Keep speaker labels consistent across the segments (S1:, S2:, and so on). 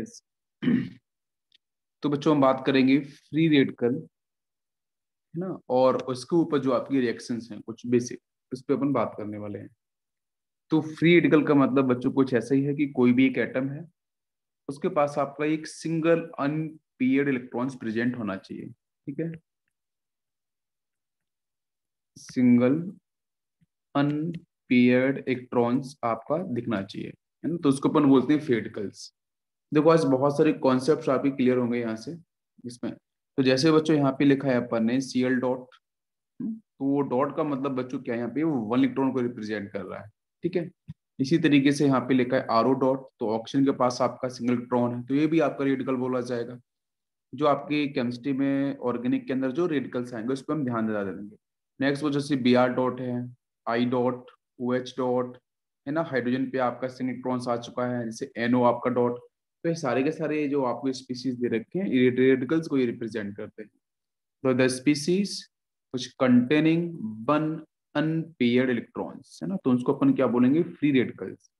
S1: yes. तो बच्चों हम बात करेंगे फ्री रेडिकल है ना और उसके ऊपर जो आपकी रिएक्शन हैं कुछ बेसिक उस पर अपन बात करने वाले हैं तो फ्री रेडिकल का मतलब बच्चों कुछ ऐसा ही है कि कोई भी एक एटम है उसके पास आपका एक सिंगल अनपेयर्ड इलेक्ट्रॉन्स प्रेजेंट होना चाहिए ठीक है सिंगल अनपेयर्ड इलेक्ट्रॉन्स आपका दिखना चाहिए है ना तो उसको अपन बोलते हैं फेडिकल्स देखो आज बहुत सारे कॉन्सेप्ट आपके क्लियर होंगे यहाँ से इसमें तो जैसे बच्चों यहाँ पे लिखा है अपन ने सी एल डॉट तो वो डॉट का मतलब बच्चों क्या यहाँ पे वो वन इलेक्ट्रॉन को रिप्रेजेंट कर रहा है ठीक है इसी तरीके से यहाँ पे लिखा है आर डॉट तो ऑक्सीजन के पास आपका सिंगल इलेक्ट्रॉन है तो ये भी आपका रेडिकल बोला जाएगा जो आपकी केमिस्ट्री में ऑर्गेनिक के अंदर जो रेडिकल्स आएंगे उस पर हम ध्यान दिला देंगे नेक्स्ट वो जैसे बी आर डॉट है I dot O H dot है ना हाइड्रोजन पे आपका सिंगल इलेक्ट्रॉन आ चुका है जैसे एनओ आपका डॉट तो ये सारे के सारे जो आपको स्पीसीज दे रखे हैं रेडिकल्स को ये रिप्रेजेंट करते हैं तो द स्पीसीज कुछ कंटेनिंग वन अनपेयर्ड इलेक्ट्रॉन्स है ना तो उसको अपन क्या बोलेंगे फ्री रेडिकल्स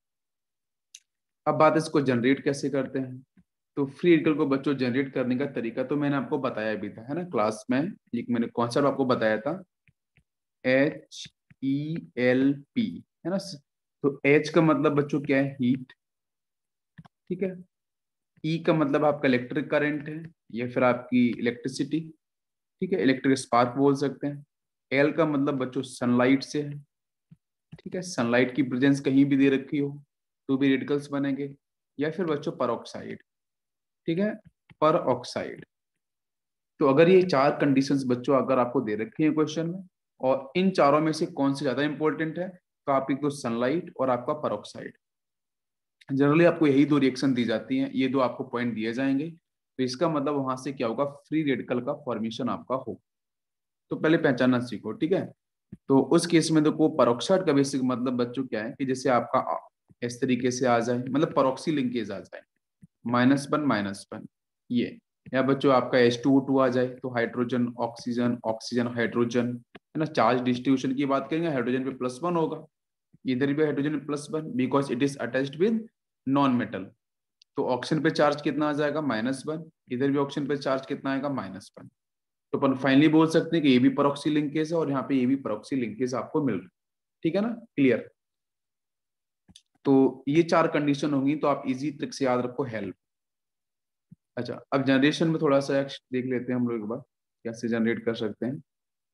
S1: अब बात इसको जनरेट कैसे करते हैं तो फ्री रेडिकल को बच्चों जनरेट करने का तरीका तो मैंने आपको बताया भी था है ना क्लास में एक मैंने कॉन्सेप्ट आपको बताया था एच ई एल पी है ना तो एच का मतलब बच्चों क्या है हीट ठीक है ई e का मतलब आपका इलेक्ट्रिक करंट है या फिर आपकी इलेक्ट्रिसिटी ठीक है इलेक्ट्रिक स्पार्क बोल सकते हैं एल का मतलब बच्चों सनलाइट से है ठीक है सनलाइट की प्रेजेंस कहीं भी दे रखी हो तो भी रेडिकल्स बनेंगे या फिर बच्चों पर ठीक है पर तो अगर ये चार कंडीशंस बच्चों अगर आपको दे रखी हैं क्वेश्चन में और इन चारों में से कौन से ज्यादा इंपॉर्टेंट है तो आपकी तो सनलाइट और आपका परऑक्साइड जनरली आपको यही दो रिएक्शन दी जाती हैं ये दो आपको पॉइंट दिए जाएंगे तो इसका मतलब वहां से क्या होगा फ्री रेडिकल का फॉर्मेशन आपका हो तो पहले पहचानना सीखो ठीक है तो उस केस में देखो परोक्साइड का बेसिक मतलब बच्चों क्या है कि जैसे आपका इस तरीके से आ जाए मतलब परोक्सी लिंकेज आ जाए माइनस वन माइनस वन ये या बच्चों आपका एस टू टू आ जाए तो हाइड्रोजन ऑक्सीजन ऑक्सीजन हाइड्रोजन है ना चार्ज डिस्ट्रीब्यूशन की बात करेंगे हाइड्रोजन पे प्लस वन होगा इधर भी hydrogen plus one because it is attach with non metal तो ऑक्सीजन पे चार्ज कितना आ जाएगा माइनस वन इधर भी ऑक्सीजन पे चार्ज कितना आएगा माइनस वन तो अपन फाइनली बोल सकते हैं कि ये भी परोक्सी लिंकेज है और यहाँ पे ये भी परोक्सी लिंकेज आपको मिल रहा है ठीक है ना क्लियर तो ये चार कंडीशन होंगी तो आप इजी ट्रिक से याद रखो हेल्प अच्छा अब जनरेशन में थोड़ा सा देख लेते हैं हम लोग एक बार कैसे जनरेट कर सकते हैं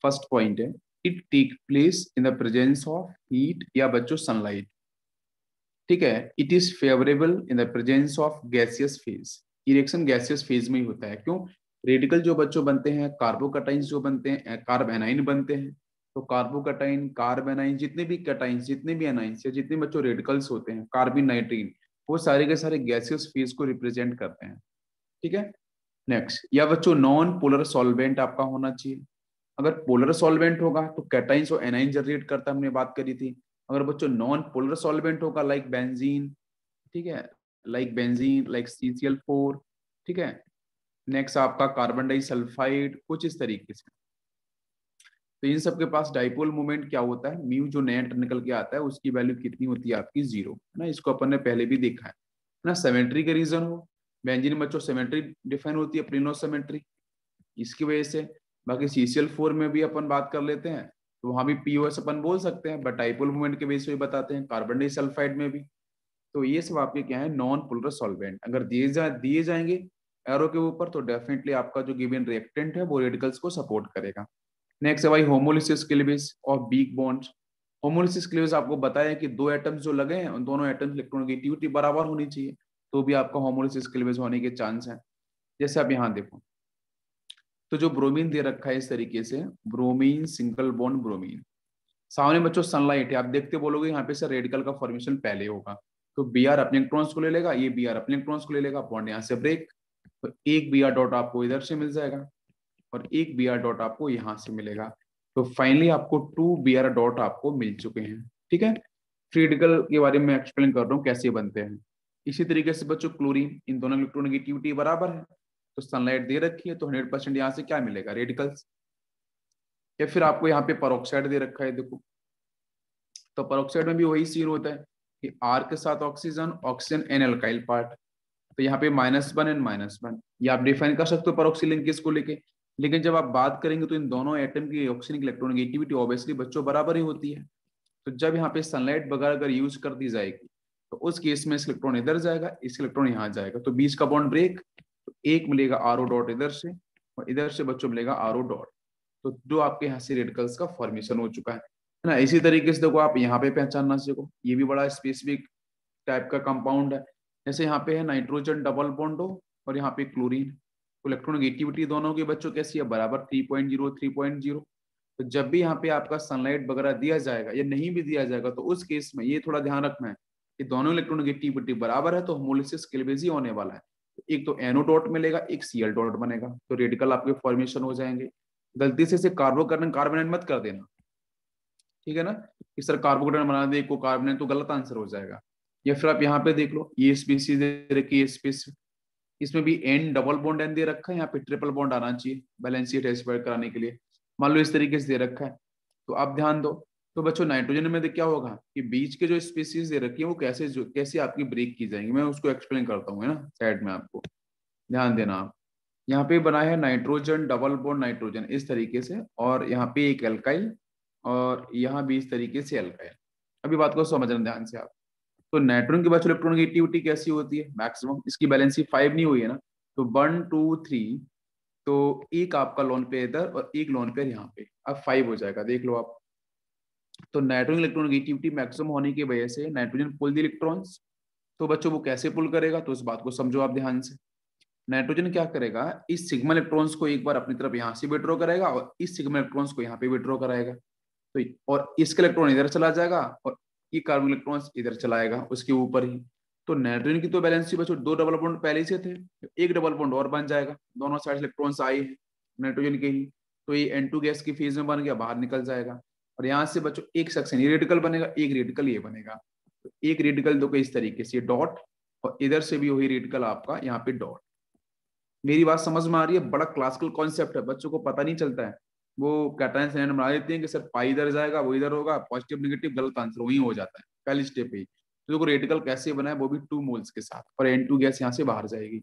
S1: फर्स्ट पॉइंट है it take place in the presence of heat या बच्चों सनलाइट ठीक है it is favourable in the presence of gaseous phase reaction gaseous phase में ही होता है क्यों रेडिकल जो बच्चों बनते हैं कार्बोकटाइन जो बनते हैं कार्बेनाइन बनते हैं तो कार्बोकटाइन कार्बेनाइन जितने भी कटाइन जितने भी एनाइंस या जितने बच्चों रेडिकल्स होते हैं कार्बिन नाइट्रीन वो सारे के सारे गैसियस फेज को रिप्रेजेंट करते हैं ठीक है नेक्स्ट या बच्चों नॉन पोलर सॉल्वेंट आपका होना चाहिए अगर पोलर सॉल्वेंट होगा तो कैटाइन और एनाइन जनरेट करता हमने बात करी थी अगर बच्चों नॉन पोलर सॉल्वेंट होगा लाइक बेंजीन ठीक है like benzene like C four ठीक है नेक्स्ट आपका कार्बन डाइसल्फाइड कुछ इस तरीके से तो इन सबके पास डाइपोल मोमेंट क्या होता है म्यू जो नेट निकल के आता है उसकी वैल्यू कितनी होती है आपकी जीरो है ना इसको अपन ने पहले भी देखा है ना सेमेट्री का रीजन हो बेंजीन बच्चों सेमेट्री डिफाइन होती है प्रीनो सेमेट्री इसकी वजह से बाकी सीसीएल फोर में भी अपन बात कर लेते हैं तो वहां भी पीओएस अपन बोल सकते हैं बटाइपोल मूवमेंट के बेस पे बताते हैं कार्बन डाइसल्फाइड में भी तो ये सब आपके क्या है नॉन पोलर सॉल्वेंट अगर दिए जा दिए जाएंगे एरो के ऊपर तो डेफिनेटली आपका जो गिवन रिएक्टेंट है वो रेडिकल्स को सपोर्ट करेगा नेक्स्ट है भाई होमोलिसिस क्लिबिस और बीक बॉन्ड होमोलिसिस क्लिबिस आपको बताया कि दो एटम्स जो लगे हैं उन दोनों एटम्स इलेक्ट्रॉनिगेटिविटी बराबर होनी चाहिए तो भी आपका होमोलिसिस क्लिबिस होने के चांस है जैसे आप यहाँ देखो तो जो ब्रोमीन दे रखा है इस तरीके से ब्रोमीन सिंगल बॉन्ड ब्रोमीन सामने बच्चों सनलाइट है आप देखते बोलोगे यहाँ पे सर रेडिकल का फॉर्मेशन पहले होगा तो बी आर अपने इलेक्ट्रॉन्स को ले लेगा ये बी आर अपने इलेक्ट्रॉन्स को ले लेगा बॉन्ड यहाँ से ब्रेक तो एक बी आर डॉट आपको इधर से मिल जाएगा और एक बी आर डॉट आपको यहाँ से मिलेगा तो फाइनली आपको टू बी आर डॉट आपको मिल चुके हैं ठीक है फ्री रेडिकल के बारे में एक्सप्लेन कर रहा हूँ कैसे बनते हैं इसी तरीके से बच्चों क्लोरीन इन दोनों इलेक्ट्रोनिगेटिविटी बराबर है तो सनलाइट दे रखी है तो हंड्रेड परसेंट यहाँ से क्या मिलेगा रेडिकल्स या फिर आपको यहाँ पे परोक्साइड दे रखा है देखो तो परोक्साइड में भी वही सीन होता है कि आर के साथ oxygen oxygen an alkyl part तो यहाँ पे minus one and minus one ये आप डिफाइन कर सकते हो परोक्सीलिन किस को लेके लेकिन जब आप बात करेंगे तो इन दोनों एटम की ऑक्सीजन इलेक्ट्रॉनिगेटिविटी ऑब्वियसली बच्चों बराबर ही होती है तो जब यहाँ पे सनलाइट वगैरह अगर यूज कर दी जाएगी तो उस केस में इस इलेक्ट्रॉन इधर जाएगा इस इलेक्ट्रॉन यहाँ जाएगा तो बीच का बॉन्ड ब्रेक एक मिलेगा आर ओ डॉट इधर से और इधर से बच्चों मिलेगा आर ओ डॉट तो जो आपके यहाँ से रेडिकल्स का फॉर्मेशन हो चुका है ना इसी तरीके से देखो आप यहाँ पे पहचानना सीखो ये भी बड़ा स्पेसिफिक टाइप का कंपाउंड है जैसे यहाँ पे है नाइट्रोजन डबल बॉन्डो और यहाँ पे क्लोरीन तो इलेक्ट्रोनिगेटिविटी दोनों के बच्चों कैसी है बराबर three point zero three point zero तो जब भी यहाँ पे आपका सनलाइट वगैरह दिया जाएगा या नहीं भी दिया जाएगा तो उस केस में ये थोड़ा ध्यान रखना है कि दोनों इलेक्ट्रोनिगेटिविटी बराबर है तो होमोलिसिस क्लिवेज होने वाला है एक तो एनो डॉट मिलेगा एक सीएल डॉट बनेगा तो रेडिकल आपके फॉर्मेशन हो जाएंगे गलती से इसे कार्बोनेट मत कर देना ठीक है ना कि सर कार्बोनेट बना दे को कार्बोनेट तो गलत आंसर हो जाएगा या फिर आप यहाँ पे देख लो ये स्पीसी दे रखी है स्पीस इसमें भी एन डबल बॉन्ड एन दे रखा है यहाँ पे ट्रिपल बॉन्ड आना चाहिए बैलेंस कराने के लिए मान लो इस तरीके से दे रखा है तो आप ध्यान दो तो बच्चों नाइट्रोजन में क्या होगा कि बीच के जो स्पीसीज दे रखी है वो कैसे जो कैसे आपकी ब्रेक की जाएंगी मैं उसको एक्सप्लेन करता हूँ है ना साइड में आपको ध्यान देना आप यहाँ पे बना है नाइट्रोजन डबल बोन नाइट्रोजन इस तरीके से और यहाँ पे एक एल्काइल और यहाँ भी इस तरीके से एल्काइल अभी बात को समझना ध्यान से आप तो नाइट्रोजन के बाद इलेक्ट्रॉन की एक्टिविटी कैसी होती है मैक्सिमम इसकी बैलेंसी फाइव नहीं हुई है ना तो वन टू थ्री तो एक आपका लोन पे इधर और एक लोन पे यहाँ पे अब फाइव हो जाएगा देख लो आप तो नाइट्रोजन इलेक्ट्रॉन नेगेटिविटी मैक्सिमम होने की वजह से नाइट्रोजन पुल दी इलेक्ट्रॉन्स तो बच्चों वो कैसे पुल करेगा तो इस बात को समझो आप ध्यान से नाइट्रोजन क्या करेगा इस सिग्मा इलेक्ट्रॉन्स को एक बार अपनी तरफ यहाँ से विड्रॉ करेगा और इस सिग्मा इलेक्ट्रॉन्स को यहाँ पे विड्रॉ कराएगा तो और इसका इलेक्ट्रॉन इधर चला जाएगा और ये कार्बन इलेक्ट्रॉन्स इधर चलाएगा उसके ऊपर ही तो नाइट्रोजन की तो बैलेंस ही बच्चों दो डबल बॉन्ड पहले से थे एक डबल बॉन्ड और बन जाएगा दोनों साइड इलेक्ट्रॉन्स आए हैं नाइट्रोजन के ही तो ये एन गैस की फेज में बन गया बाहर निकल जाएगा और यहाँ से बच्चों एक सेक्शन ये रेडिकल बनेगा एक रेडिकल ये बनेगा तो एक रेडिकल दो इस तरीके से डॉट और इधर से भी वही रेडिकल आपका यहाँ पे डॉट मेरी बात समझ में आ रही है बड़ा क्लासिकल कॉन्सेप्ट है बच्चों को पता नहीं चलता है वो कैटाइन साइन बना देते हैं कि सर पाई इधर जाएगा वो इधर होगा पॉजिटिव नेगेटिव गलत आंसर वही हो जाता है पहले स्टेप ही तो देखो रेडिकल कैसे बनाए वो भी टू मोल्स के साथ और एन टू गैस यहाँ से बाहर जाएगी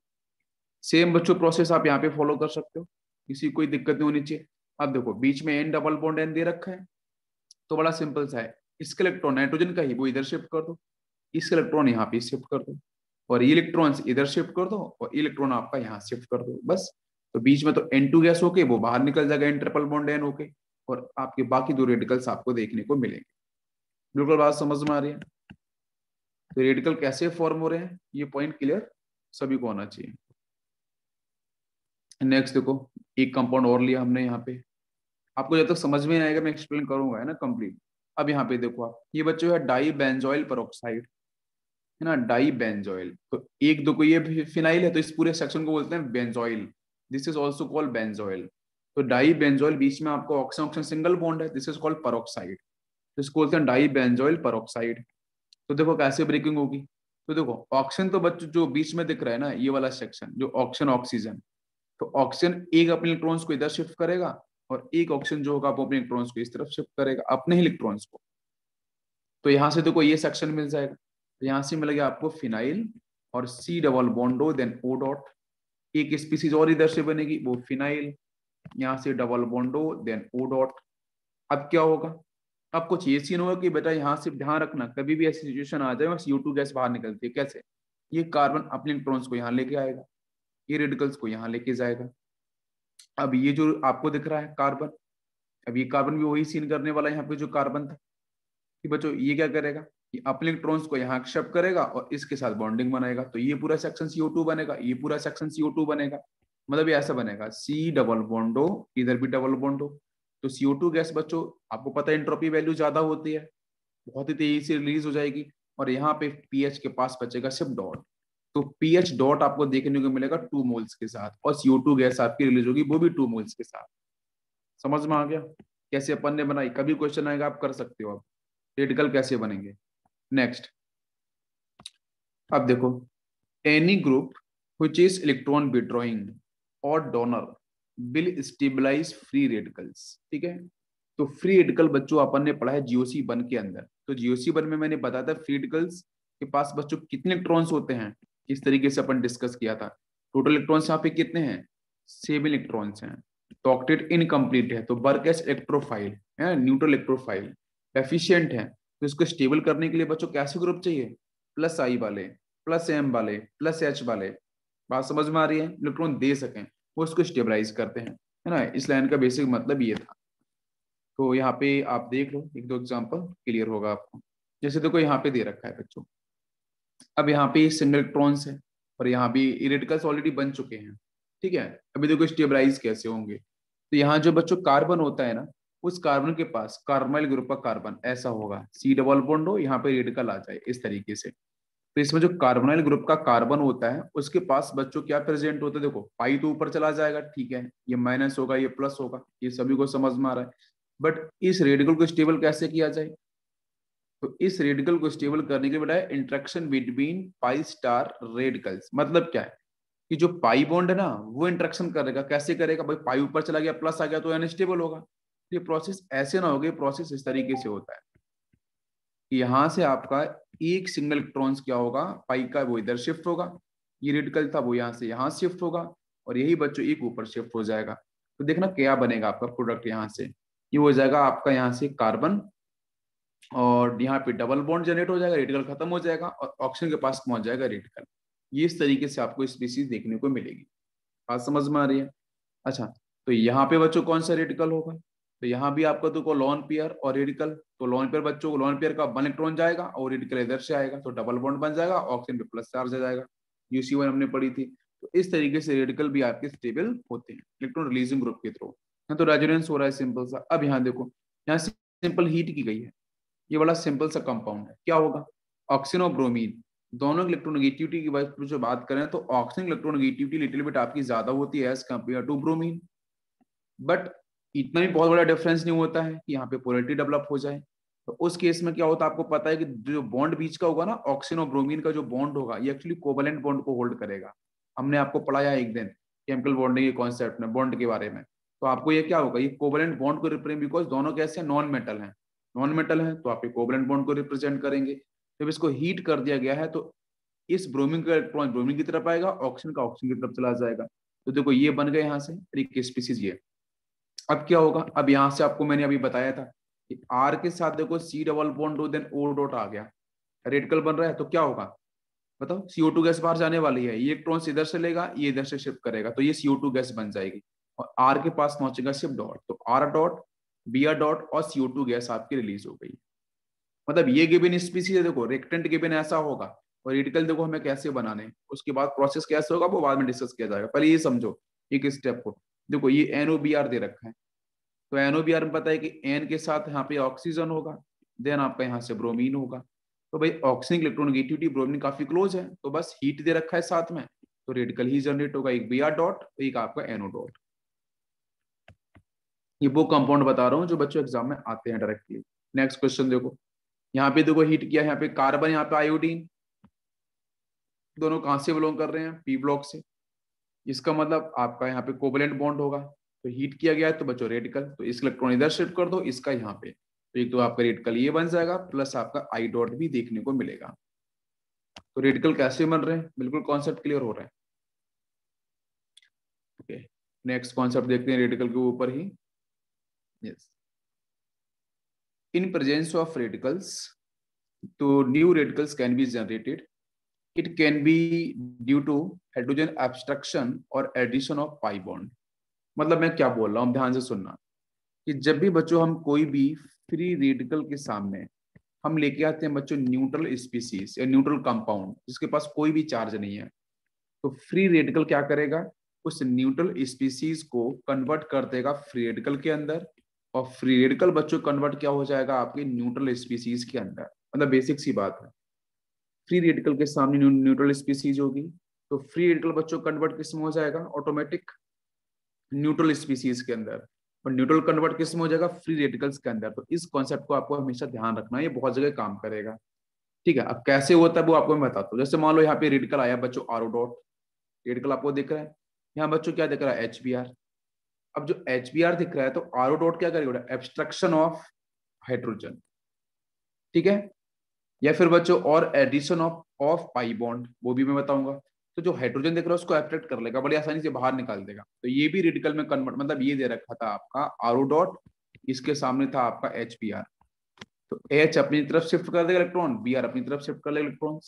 S1: सेम बच्चों प्रोसेस आप यहाँ पे फॉलो कर सकते हो किसी कोई दिक्कत नहीं होनी चाहिए अब देखो बीच में एन डबल बॉन्ड एन दे रखा है तो बड़ा सिंपल सा है इसका इलेक्ट्रॉन नाइट्रोजन का ही वो इधर शिफ्ट कर दो इसका इलेक्ट्रॉन यहाँ पे शिफ्ट कर दो और ये इलेक्ट्रॉन इधर शिफ्ट कर दो और इलेक्ट्रॉन आपका यहाँ शिफ्ट कर दो बस तो बीच में तो एन गैस होके वो बाहर निकल जाएगा इंटरपल बॉन्ड एन होके और आपके बाकी दो रेडिकल्स आपको देखने को मिलेंगे बिल्कुल बात समझ में आ रही है तो रेडिकल कैसे फॉर्म हो रहे हैं ये पॉइंट क्लियर सभी को आना चाहिए नेक्स्ट देखो एक कंपाउंड और लिया हमने यहाँ पे आपको जब तक समझ में आएगा मैं एक्सप्लेन करूंगा है ना कंप्लीट अब यहाँ पे देखो आप ये बच्चों है डाई बेंजोइल पर है ना डाई बेंजोइल तो एक दो को ये फिनाइल है तो इस पूरे सेक्शन को बोलते हैं benzoyl this is also called benzoyl तो डाई बेंजोइल बीच में आपको ऑक्सीजन ऑक्सीजन सिंगल बॉन्ड है दिस इज कॉल्ड परोक्साइड तो इसको बोलते हैं डाई बेंजोइल परोक्साइड तो देखो कैसे ब्रेकिंग होगी तो देखो ऑक्सीजन तो बच्चों जो बीच में दिख रहा है ना ये वाला सेक्शन जो ऑक्सीजन ऑक्सीजन तो ऑक्सीजन एक अपने इलेक्ट्रॉन्स को इधर शिफ्ट करेगा और एक ऑप्शन जो होगा वो अपने इलेक्ट्रॉन्स को इस तरफ शिफ्ट करेगा अपने ही इलेक्ट्रॉन्स को तो यहां से देखो ये सेक्शन मिल जाएगा तो यहां से मिलेगा आपको फिनाइल और C double bond O then O dot एक स्पीसीज और इधर से बनेगी वो फिनाइल यहां से double bond O then O dot अब क्या होगा अब कुछ ये सीन होगा कि बेटा यहाँ से ध्यान रखना कभी भी ऐसी सिचुएशन आ जाए बस यू टू गैस बाहर निकलती है कैसे ये कार्बन अपने इलेक्ट्रॉन्स को यहाँ लेके आएगा ये रेडिकल्स को यहाँ लेके जाएगा अब ये जो आपको दिख रहा है कार्बन अब ये कार्बन भी वही सीन करने वाला यहाँ पे जो कार्बन था कि बच्चों ये क्या करेगा ये अपने को यहाँ एक्सेप्ट करेगा और इसके साथ बॉन्डिंग बनाएगा तो ये पूरा सेक्शन सीओ बनेगा ये पूरा सेक्शन सीओ बनेगा मतलब ये ऐसा बनेगा सी डबल बॉन्डो इधर भी डबल बॉन्डो तो CO2 गैस बच्चों आपको पता है इंट्रोपी वैल्यू ज्यादा होती है बहुत ही तेजी से रिलीज हो जाएगी और यहाँ पे पीएच के पास बचेगा सिर्फ डॉट तो पीएच डॉट आपको देखने को मिलेगा टू मोल्स के साथ और सीओ टू गैस आपकी रिलीज होगी वो भी टू मोल्स के साथ समझ में आ गया कैसे अपन ने बनाई कभी क्वेश्चन आएगा आप कर सकते हो आप रेडिकल कैसे बनेंगे नेक्स्ट अब देखो any group which is electron withdrawing और donor will stabilise free radicals ठीक है तो फ्री रेडिकल बच्चों अपन ने पढ़ा है जीओसी वन के अंदर तो जीओसी वन में मैंने बताया था फ्री रेडिकल्स के पास बच्चों कितने इलेक्ट्रॉन्स होते हैं किस तरीके से अपन डिस्कस किया था टोटल इलेक्ट्रॉन्स यहाँ पे कितने हैं सेम इलेक्ट्रॉन्स हैं तो ऑक्टेट इनकम्प्लीट है तो बर्क एस इलेक्ट्रोफाइल है न्यूट्रल इलेक्ट्रोफाइल एफिशियंट है तो इसको स्टेबल करने के लिए बच्चों कैसे ग्रुप चाहिए प्लस आई वाले प्लस एम वाले प्लस एच वाले बात समझ में आ रही है इलेक्ट्रॉन दे सकें वो इसको स्टेबलाइज करते हैं है ना इस लाइन का बेसिक मतलब ये था तो यहाँ पे आप देख लो एक दो एग्जाम्पल क्लियर होगा आपको जैसे देखो तो यहाँ पे दे रखा है बच्चों अब यहाँ पे सिंडलक्ट्रॉन्स है और यहाँ भी इरेडिकल्स ऑलरेडी बन चुके हैं ठीक है अभी देखो स्टेबलाइज कैसे होंगे तो यहाँ जो बच्चों कार्बन होता है ना उस कार्बन के पास कार्बोनाइल ग्रुप का कार्बन ऐसा होगा सी डबल बॉन्ड हो यहाँ पे रेडिकल आ जाए इस तरीके से तो इसमें जो कार्बोनाइल ग्रुप का कार्बन होता है उसके पास बच्चों क्या प्रेजेंट होता है देखो पाई तो ऊपर चला जाएगा ठीक है ये माइनस होगा ये प्लस होगा ये सभी को समझ में आ रहा है बट इस रेडिकल को स्टेबल कैसे किया जाए तो इस रेडिकल को स्टेबल करने के लिए बताया interaction between pi star radicals मतलब क्या है कि जो पाई बॉन्ड है ना वो इंट्रेक्शन करेगा कैसे करेगा भाई पाई ऊपर चला गया प्लस आ गया तो अनस्टेबल होगा ये प्रोसेस ऐसे ना हो गए प्रोसेस इस तरीके से होता है यहां से आपका एक सिंगल इलेक्ट्रॉन क्या होगा पाई का वो इधर शिफ्ट होगा ये रेडिकल था वो यहाँ से यहाँ शिफ्ट होगा और यही बच्चों एक ऊपर शिफ्ट हो जाएगा तो देखना क्या बनेगा आपका प्रोडक्ट यहाँ से ये यह हो जाएगा आपका यहाँ से कार्बन और यहाँ पे डबल बॉन्ड जनरेट हो जाएगा रेडिकल खत्म हो जाएगा और ऑक्सीजन के पास पहुंच जाएगा रेडिकल ये इस तरीके से आपको स्पीसीज देखने को मिलेगी बात समझ में आ रही है अच्छा तो यहाँ पे बच्चों कौन सा रेडिकल होगा तो यहाँ भी आपका देखो लॉन पेयर और रेडिकल तो लॉन पेयर बच्चों को लॉन पेयर का वन इलेक्ट्रॉन जाएगा और रेडिकल इधर से आएगा तो डबल बॉन्ड बन जाएगा ऑक्सीजन पे प्लस चार्ज आ जाएगा यूसी वन हमने पढ़ी थी तो इस तरीके से रेडिकल भी आपके स्टेबल होते हैं इलेक्ट्रॉन रिलीजिंग ग्रुप के थ्रू तो रेजोनेंस हो रहा है सिंपल सा अब यहाँ देखो यहाँ सिंपल हीट की गई है ये बड़ा सिंपल सा कंपाउंड है क्या होगा ऑक्सीजन और ब्रोमीन दोनों इलेक्ट्रोनिगेटिविटी की जो बात करें तो ऑक्सीजन इलेक्ट्रोनिगेटिविटी लिटिल बिट आपकी ज्यादा होती है as compare to bromine but इतना भी बहुत बड़ा डिफरेंस नहीं होता है कि यहाँ पे पोलिटी डेवलप हो जाए तो उस केस में क्या होता है आपको पता है कि जो बॉन्ड बीच का होगा ना ऑक्सीजन और ब्रोमीन का जो बॉन्ड होगा ये एक्चुअली कोवलेंट बॉन्ड को होल्ड करेगा हमने आपको पढ़ाया एक दिन केमिकल बॉन्डिंग के कॉन्सेप्ट में बॉन्ड के बारे में तो आपको ये क्या होगा ये कोवलेंट बॉन्ड को रिप्रेजेंट बिकॉज दोनों कैसे नॉन मेटल हैं नॉन मेटल है तो आप एक कोवलेंट बॉन्ड को रिप्रेजेंट करेंगे जब इसको हीट कर दिया गया है तो इस ब्रोमिन का इलेक्ट्रॉन ब्रोमिन की तरफ आएगा ऑक्सीजन का ऑक्सीजन की तरफ चला जाएगा तो देखो ये बन गए यहाँ से एक स्पीसीज ये अब क्या होगा अब यहाँ से आपको मैंने अभी बताया था कि आर के साथ देखो C double bond then O dot आ गया रेड कलर बन रहा है तो क्या होगा बताओ सीओ टू गैस बाहर जाने वाली है ये इलेक्ट्रॉन इधर से लेगा ये इधर से शिफ्ट करेगा तो ये सीओ टू गैस बन जाएगी और आर के पास पहुंचेगा शिफ्ट डॉट तो आर डॉट बिया डॉट और सीओ टू गैस आपकी रिलीज हो गई मतलब ये गिबिन स्पीसीज है देखो रेक्टेंट गिबिन ऐसा होगा और रेडिकल देखो हमें कैसे बनाने उसके बाद प्रोसेस कैसे होगा वो बाद में डिस्कस किया जाएगा पहले ये समझो एक स्टेप को देखो ये एनओ बी आर दे रखा है तो एनओ बी आर में पता है कि एन के साथ यहाँ पे ऑक्सीजन होगा देन आपका यहाँ से ब्रोमीन होगा तो भाई ऑक्सीजन इलेक्ट्रोनिगेटिविटी ब्रोमीन काफी क्लोज है तो बस हीट दे रखा है साथ में तो रेडिकल ही जनरेट होगा एक बी आर डॉट एक आपका एनओ डॉट ये वो कंपाउंड बता रहा हूँ जो बच्चों एग्जाम में आते हैं डायरेक्टली नेक्स्ट क्वेश्चन देखो यहाँ पे देखो हीट किया यहाँ पे कार्बन यहाँ पे आयोडीन दोनों कहाँ से बिलोंग कर रहे हैं पी ब्लॉक से इसका मतलब आपका यहाँ पे कोवलेंट बॉन्ड होगा तो हीट किया गया है तो बच्चों रेडिकल तो इस इलेक्ट्रॉन इधर शिफ्ट कर दो इसका यहाँ पे तो एक तो आपका रेडिकल ये बन जाएगा प्लस आपका आई डॉट भी देखने को मिलेगा तो रेडिकल कैसे बन रहे हैं बिल्कुल कॉन्सेप्ट क्लियर हो रहा है ओके नेक्स्ट कॉन्सेप्ट देखते हैं रेडिकल के ऊपर ही yes in presence of radicals so new radicals can be generated it can be due to hydrogen abstraction or addition of pi bond मतलब मैं क्या बोल रहा हूँ ध्यान से सुनना कि जब भी बच्चों हम कोई भी फ्री रेडिकल के सामने हम लेके आते हैं बच्चों न्यूट्रल स्पीसीज या न्यूट्रल कंपाउंड जिसके पास कोई भी चार्ज नहीं है तो फ्री रेडिकल क्या करेगा उस न्यूट्रल स्पीसीज को कन्वर्ट कर देगा फ्री रेडिकल के अंदर और फ्री रेडिकल बच्चों कन्वर्ट क्या हो जाएगा आपके न्यूट्रल स्पीसीज के अंदर मतलब बेसिक सी बात है फ्री रेडिकल के सामने न्यूट्रल स्पीसीज होगी तो फ्री रेडिकल बच्चों कन्वर्ट किस में हो जाएगा ऑटोमेटिक न्यूट्रल स्पीसीज के अंदर और न्यूट्रल कन्वर्ट किस में हो जाएगा फ्री रेडिकल्स के अंदर तो इस कॉन्सेप्ट को आपको हमेशा ध्यान रखना है ये बहुत जगह काम करेगा ठीक है अब कैसे होता है वो आपको मैं बताता हूँ जैसे मान लो यहाँ पे रेडिकल आया बच्चों आर डॉट रेडिकल आपको दिख रहा है यहाँ बच्चों क्या दिख रहा है एच बी आर अब जो एच दिख रहा है तो आर डॉट क्या करेगा एब्स्ट्रक्शन ऑफ हाइड्रोजन ठीक है या फिर बच्चों और addition of of pi bond वो भी मैं बताऊंगा तो जो हाइड्रोजन देख रहा है उसको एब्रेक्ट कर लेगा बड़ी आसानी से बाहर निकाल देगा तो ये भी रेडिकल में कन्वर्ट मतलब ये दे रखा था आपका आर डॉट इसके सामने था आपका एच पी आर तो एच अपनी तरफ शिफ्ट कर देगा इलेक्ट्रॉन बी आर अपनी तरफ शिफ्ट कर लेगा इलेक्ट्रॉन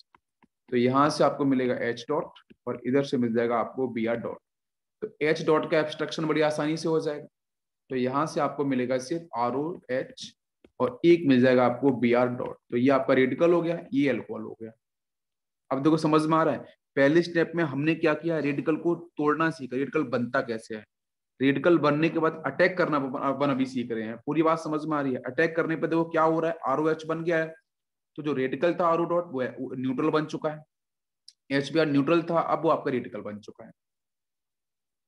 S1: तो यहां से आपको मिलेगा एच डॉट और इधर से मिल जाएगा आपको बी आर डॉट तो एच डॉट का एब्स्ट्रक्शन बड़ी आसानी से हो जाएगा तो यहाँ से आपको मिलेगा सिर्फ आर ओ एच और एक मिल जाएगा आपको बी आर डॉट तो ये आपका रेडिकल हो गया ये एल्कोहल हो गया अब देखो समझ में आ रहा है पहले स्टेप में हमने क्या किया रेडिकल को तोड़ना सीखा रेडिकल बनता कैसे है रेडिकल बनने के बाद अटैक करना अपन अभी सीख रहे हैं पूरी बात समझ में आ रही है अटैक करने पर देखो क्या हो रहा है आर ओ एच बन गया है तो जो रेडिकल था आर ओ डॉट वो न्यूट्रल बन चुका है एच बी आर न्यूट्रल था अब वो आपका रेडिकल बन चुका है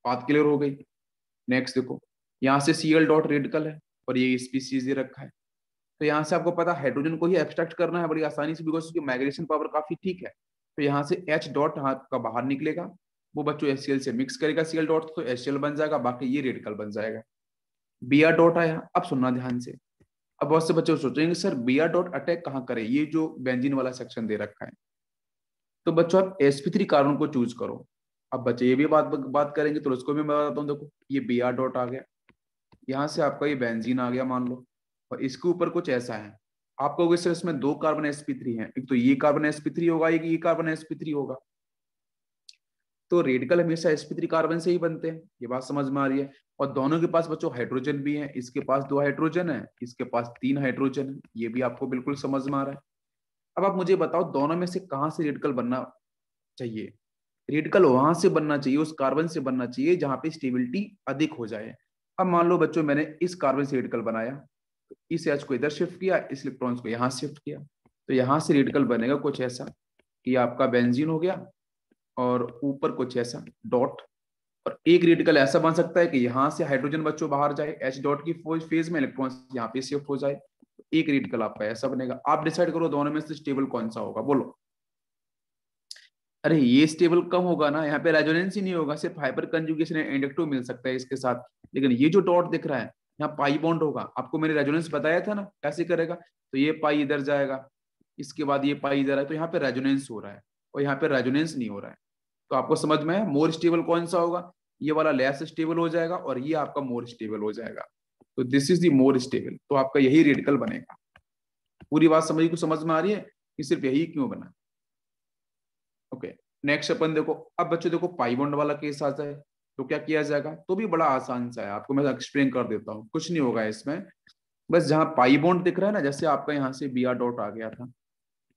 S1: बात क्लियर हो गई नेक्स्ट देखो यहाँ से सी एल डॉट रेडिकल है और ये स्पीसीज दे रखा है तो यहाँ से आपको पता हाइड्रोजन को ही एक्सट्रैक्ट करना है बड़ी आसानी से बिकॉज उसकी माइग्रेशन पावर काफी ठीक है तो यहाँ से एच डॉट का बाहर निकलेगा वो बच्चों एस से मिक्स करेगा सी डॉट तो एस बन जाएगा बाकी ये रेडिकल बन जाएगा बी आर डॉट आया अब सुनना ध्यान से अब बहुत से बच्चे सोचेंगे sir B R dot attack कहाँ करे ये जो बेंजिन वाला सेक्शन दे रखा है तो बच्चों आप एसपी थ्री कार्बन को चूज करो अब बच्चे ये भी बात बात करेंगे तो उसको भी मैं बताता हूँ देखो ये बी आर डॉट आ गया यहाँ से आपका ये बेंजीन आ गया मान लो और इसके ऊपर कुछ ऐसा है आप कहोगे सर इसमें दो कार्बन एस पी थ्री है एक तो ये कार्बन एस पी थ्री होगा एक ये कार्बन एस पी थ्री होगा तो रेडिकल हमेशा एस पी थ्री कार्बन से ही बनते हैं ये बात समझ में आ रही है और दोनों के पास बच्चों हाइड्रोजन भी है इसके पास दो हाइड्रोजन है इसके पास तीन हाइड्रोजन है ये भी आपको बिल्कुल समझ में आ रहा है अब आप मुझे बताओ दोनों में से कहा से रेडिकल बनना चाहिए रेडिकल वहां से बनना चाहिए उस कार्बन से बनना चाहिए जहां पे स्टेबिलिटी अधिक हो जाए अब मान लो बच्चों मैंने इस कार्बन से रेडिकल बनाया इस एच को इधर शिफ्ट किया इस इलेक्ट्रॉन को यहाँ शिफ्ट किया तो यहाँ से रेडिकल बनेगा कुछ ऐसा कि आपका बेंजीन हो गया और ऊपर कुछ ऐसा डॉट और एक रेडिकल ऐसा बन सकता है कि यहाँ से हाइड्रोजन बच्चों बाहर जाए एच डॉट की फेज में इलेक्ट्रॉन यहाँ पे शिफ्ट हो जाए एक रेडिकल आपका ऐसा बनेगा आप डिसाइड करो दोनों में से स्टेबल कौन सा होगा बोलो अरे ये स्टेबल कम होगा ना यहाँ पे रेजोनेंस ही नहीं होगा सिर्फ हाइपर कंजुगेशन इंडक्टिव मिल सकता है इसके साथ लेकिन ये जो डॉट दिख रहा है यहाँ पाई बॉन्ड होगा आपको मैंने रेजोनेंस बताया था ना कैसे करेगा तो ये पाई इधर जाएगा इसके बाद ये पाई इधर आए तो यहाँ पे रेजोनेंस हो रहा है और यहाँ पे रेजोनेंस नहीं हो रहा है तो आपको समझ में है मोर स्टेबल कौन सा होगा ये वाला लेस स्टेबल हो जाएगा और ये आपका मोर स्टेबल हो जाएगा तो this is the more stable तो आपका यही रेडिकल बनेगा पूरी बात समझ को समझ में आ रही है कि सिर्फ यही क्यों बना ओके नेक्स्ट अपन देखो अब बच्चों देखो पाइबॉन्ड वाला केस आ जाए तो क्या किया जाएगा तो भी बड़ा आसान सा है आपको मैं एक्सप्लेन कर देता हूँ कुछ नहीं होगा इसमें बस जहाँ पाइबॉन्ड दिख रहा है ना जैसे आपका यहाँ से बी डॉट आ गया था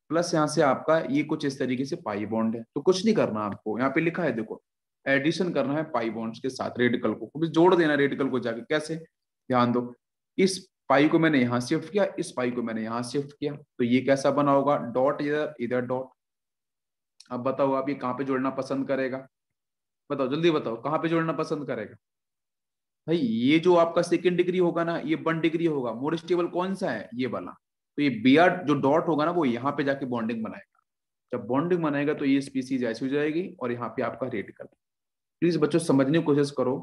S1: प्लस यहाँ से आपका ये कुछ इस तरीके से पाइबॉन्ड है तो कुछ नहीं करना आपको यहाँ पे लिखा है देखो एडिशन करना है पाइबॉन्ड के साथ रेडिकल को तो जोड़ देना रेडिकल को जाके कैसे ध्यान दो इस पाई को मैंने यहाँ शिफ्ट किया इस पाई को मैंने यहाँ शिफ्ट किया तो ये कैसा बना होगा डॉट इधर इधर डॉट अब बताओ आप ये कहाँ पे जोड़ना पसंद करेगा बताओ जल्दी बताओ कहाँ पे जोड़ना पसंद करेगा भाई ये जो आपका सेकेंड डिग्री होगा ना ये वन डिग्री होगा मोर स्टेबल कौन सा है ये वाला तो ये बी जो डॉट होगा ना वो यहाँ पे जाके बॉन्डिंग बनाएगा जब बॉन्डिंग बनाएगा तो ये स्पीसीज ऐसी हो जाएगी और यहाँ पे आपका रेडिकल प्लीज बच्चों समझने की कोशिश करो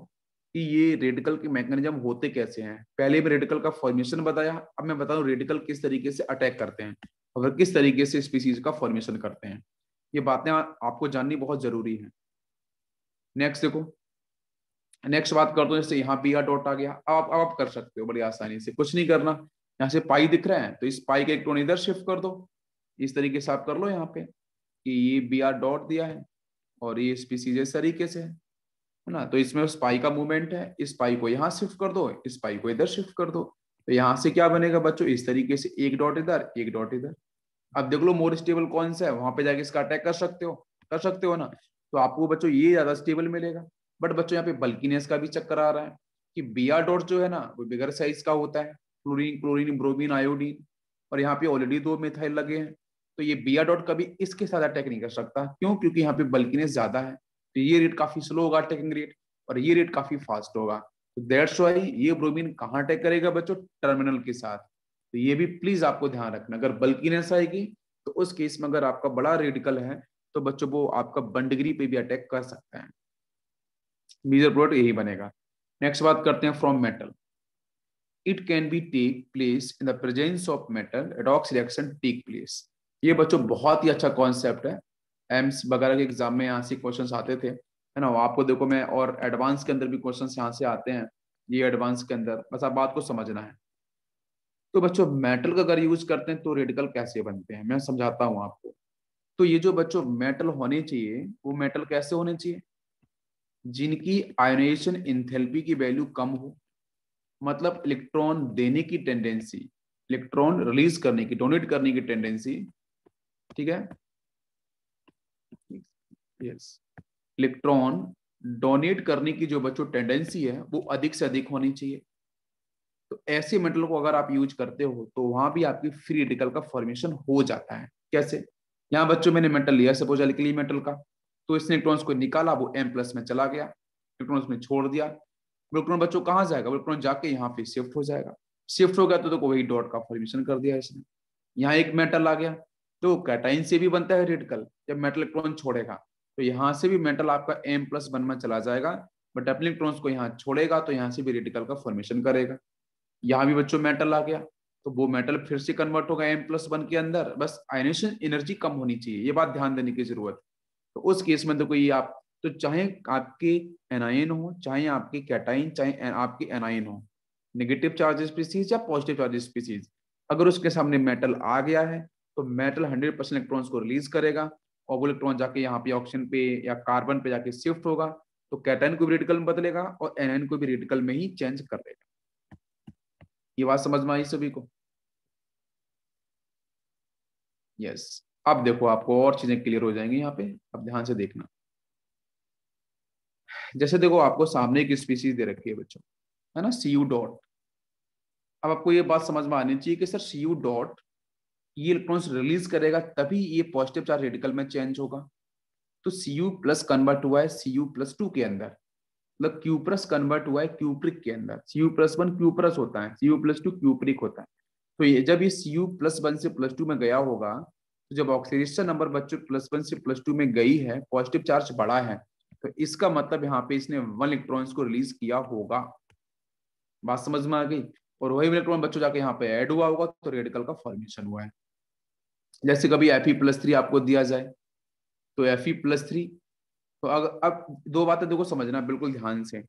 S1: कि ये रेडिकल के मैकेनिज्म होते कैसे हैं पहले भी रेडिकल का फॉर्मेशन बताया अब मैं बता दूं रेडिकल किस तरीके से अटैक करते हैं और किस तरीके से स्पीसीज का फॉर्मेशन करते हैं ये बातें आपको जाननी बहुत जरूरी है नेक्स्ट देखो नेक्स्ट बात करते हो जैसे यहाँ बी आर डॉट आ गया अब आप, आप कर सकते हो बड़ी आसानी से कुछ नहीं करना यहाँ से पाई दिख रहा है तो इस पाई का इलेक्ट्रॉन इधर शिफ्ट कर दो इस तरीके से आप कर लो यहाँ पे कि ये बी आर डॉट दिया है और ये इस पी जिस तरीके से है ना तो इसमें उस पाई का मूवमेंट है इस पाई को यहाँ शिफ्ट कर दो इस पाई को इधर शिफ्ट कर दो तो यहाँ से क्या बनेगा बच्चों इस तरीके से एक डॉट इधर एक डॉट इधर अब देख लो मोर स्टेबल कौन सा है वहां पे जाके इसका अटैक कर सकते हो कर सकते हो ना तो आपको बच्चों ये ज्यादा स्टेबल मिलेगा बट बच्चों यहाँ पे बल्किनेस का भी चक्कर आ रहा है कि बिया डॉट जो है ना वो बिगर साइज का होता है क्लोरीन क्लोरीन ब्रोमीन आयोडीन और यहाँ पे ऑलरेडी दो मिथाइल लगे हैं तो ये बिया डॉट कभी इसके साथ अटैक नहीं कर सकता क्यों क्योंकि यहाँ पे बल्किनेस ज्यादा है तो ये रेट काफी स्लो होगा अटैकिंग रेट और ये रेट काफी फास्ट होगा तो दैट्स वाई ये ब्रोमीन कहाँ अटैक करेगा बच्चों टर्मिनल के साथ तो ये भी प्लीज आपको ध्यान रखना अगर बल्किनेस आएगी तो उस केस में अगर आपका बड़ा रेडिकल है तो बच्चों वो आपका बंडगिरी पे भी अटैक कर सकते हैं मेजर प्रोडक्ट यही बनेगा नेक्स्ट बात करते हैं from metal it can be take place in the presence of metal redox reaction take place ये बच्चों बहुत ही अच्छा कॉन्सेप्ट है एम्स वगैरह के एग्जाम में यहाँ से क्वेश्चन आते थे है ना आपको देखो मैं और एडवांस के अंदर भी क्वेश्चन यहाँ से आते हैं ये एडवांस के अंदर बस आप बात को समझना है तो बच्चों मेटल का अगर यूज करते हैं तो रेडिकल कैसे बनते हैं मैं समझाता हूं आपको तो ये जो बच्चों मेटल होने चाहिए वो मेटल कैसे होने चाहिए जिनकी आयोनेशन इंथेल्पी की वैल्यू कम हो मतलब इलेक्ट्रॉन देने की टेंडेंसी इलेक्ट्रॉन रिलीज करने की डोनेट करने की टेंडेंसी ठीक है यस इलेक्ट्रॉन डोनेट करने की जो बच्चों टेंडेंसी है वो अधिक से अधिक होनी चाहिए तो ऐसे मेटल को अगर आप यूज करते हो तो वहां भी आपकी फ्री रेडिकल का फॉर्मेशन हो जाता है कैसे यहाँ बच्चों मैंने मेटल लिया सपोज अलिकली मेटल का तो इसने इलेक्ट्रॉन्स को निकाला वो एम प्लस में चला गया इलेक्ट्रॉन्स में छोड़ दिया इलेक्ट्रॉन बच्चों कहाँ जाएगा इलेक्ट्रॉन जाके यहाँ पे शिफ्ट हो जाएगा शिफ्ट हो गया तो, तो वही डॉट का फॉर्मेशन कर दिया इसने यहाँ एक मेटल आ गया तो कैटाइन से भी बनता है रेडिकल जब मेटल इलेक्ट्रॉन छोड़ेगा तो यहाँ से भी मेटल आपका एम प्लस वन में चला जाएगा बट अपने इलेक्ट्रॉन्स को यहाँ छोड़ेगा तो यहाँ से भी रेडिकल का फॉर्मेशन करेगा यहां भी बच्चों मेटल आ गया तो वो मेटल फिर से कन्वर्ट होगा एम प्लस वन के अंदर बस आयनेशन एनर्जी कम होनी चाहिए ये बात ध्यान देने की जरूरत है तो उस केस में देखो ये आप तो चाहे आपके एनआईन हो चाहे आपके कैटाइन चाहे आपके एनआईन हो निगेटिव चार्ज स्पीसीज या पॉजिटिव चार्ज स्पीसीज अगर उसके सामने मेटल आ गया है तो मेटल हंड्रेड परसेंट इलेक्ट्रॉन को रिलीज करेगा और वो इलेक्ट्रॉन जाके यहाँ पे ऑक्सीजन पे या कार्बन पे जाके शिफ्ट होगा तो कैटाइन को भी रेडिकल में बदलेगा और एनआईन को भी रेडिकल में ही चेंज कर देगा ये बात समझ में आई सभी को यस yes. अब देखो आपको और चीजें क्लियर हो जाएंगी यहाँ पे अब ध्यान से देखना जैसे देखो आपको सामने एक स्पीसीज दे रखी है बच्चों है ना सी यू डॉट अब आपको ये बात समझ में आनी चाहिए कि सर सी यू डॉट ये इलेक्ट्रॉन्स रिलीज करेगा तभी ये पॉजिटिव चार्ज रेडिकल में चेंज होगा तो सी यू प्लस कन्वर्ट हुआ है सी यू प्लस टू के अंदर मतलब क्यूप्रस कन्वर्ट हुआ है क्यूप्रिक के अंदर सीयू प्लस वन क्यूप्रस होता है सीयू प्लस टू क्यूप्रिक होता है तो ये जब ये सीयू प्लस वन से प्लस टू में गया होगा तो जब ऑक्सीडेशन नंबर बच्चों प्लस वन से प्लस टू में गई है पॉजिटिव चार्ज बढ़ा है तो इसका मतलब यहाँ पे इसने वन इलेक्ट्रॉन को रिलीज किया होगा बात समझ में आ गई और वही इलेक्ट्रॉन बच्चों जाके यहाँ पे ऐड हुआ होगा तो रेडिकल का फॉर्मेशन हुआ है जैसे कभी एफ ई प्लस थ्री आपको दिया जाए तो एफ ई प्लस थ्री तो अगर अब दो बातें देखो समझना बिल्कुल ध्यान से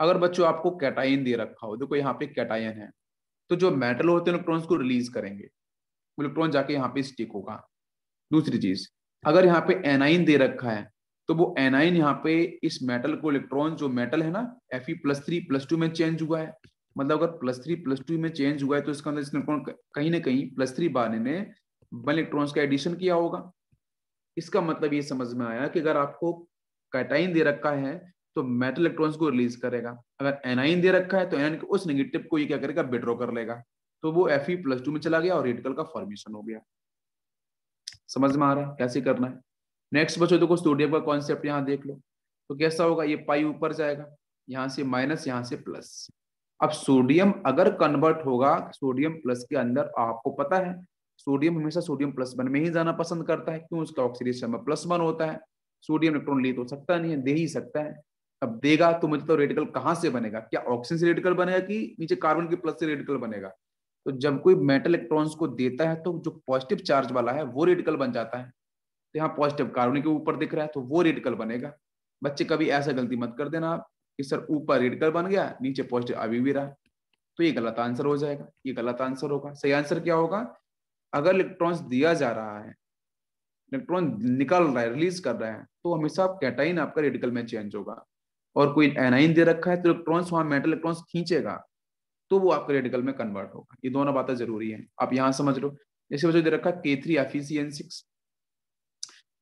S1: अगर बच्चों आपको कैटाइन दे रखा हो देखो यहाँ पे कैटाइन है तो जो मेटल होते हैं इलेक्ट्रॉन्स को रिलीज करेंगे इलेक्ट्रॉन जाके यहाँ पे स्टिक होगा दूसरी चीज अगर यहाँ पे एनाइन दे रखा है तो वो एनाइन यहाँ पे इस मेटल को इलेक्ट्रॉन जो मेटल है ना F plus three plus two में चेंज हुआ है मतलब अगर प्लस थ्री प्लस टू में चेंज हुआ है तो इसका अंदर इस इलेक्ट्रॉन कहीं ना कहीं प्लस थ्री बारे ने वन इलेक्ट्रॉन्स का एडिशन किया होगा इसका मतलब ये समझ में आया कि अगर आपको कैटाइन दे रखा है तो मेटल इलेक्ट्रॉन्स को रिलीज करेगा अगर एनाइन दे रखा है तो एनाइन उस नेगेटिव को ये क्या करेगा विड्रॉ कर लेगा तो वो एफ प्लस टू में चला गया और रेडिकल का फॉर्मेशन हो गया समझ में आ रहा है कैसे करना है नेक्स्ट बच्चों देखो सोडियम का कॉन्सेप्ट यहाँ देख लो तो कैसा होगा ये पाई ऊपर जाएगा यहाँ से माइनस यहाँ से प्लस अब सोडियम अगर कन्वर्ट होगा सोडियम प्लस के अंदर आपको पता है सोडियम हमेशा सोडियम प्लस वन में ही जाना पसंद करता है क्यों उसका ऑक्सीडेशन में प्लस वन होता है सोडियम इलेक्ट्रॉन ले तो सकता नहीं है दे ही सकता है अब देगा तो मुझे तो रेडिकल कहाँ से बनेगा क्या ऑक्सीजन से रेडिकल बनेगा कि नीचे कार्बन के प्लस से रेडिकल बनेगा तो जब कोई मेटल इलेक्ट्रॉन्स को देता है तो जो पॉजिटिव चार्ज वाला है वो रेडिकल बन जाता है तो यहाँ पॉजिटिव कार्बन के ऊपर दिख रहा है तो वो रेडिकल बनेगा बच्चे कभी ऐसा गलती मत कर देना आप कि सर ऊपर रेडिकल बन गया नीचे पॉजिटिव अभी भी रहा तो ये गलत आंसर हो जाएगा ये गलत आंसर होगा सही आंसर क्या होगा अगर इलेक्ट्रॉन्स दिया जा रहा है इलेक्ट्रॉन निकाल रहा है रिलीज कर रहा है तो हमेशा आप कैटाइन आपका रेडिकल में चेंज होगा और कोई एनाइन दे रखा है तो इलेक्ट्रॉन वहां मेटल इलेक्ट्रॉन खींचेगा तो वो आपके रेडिकल में कन्वर्ट होगा ये दोनों बातें जरूरी है आप यहाँ समझ लो जैसे वजह दे रखा के थ्री एफ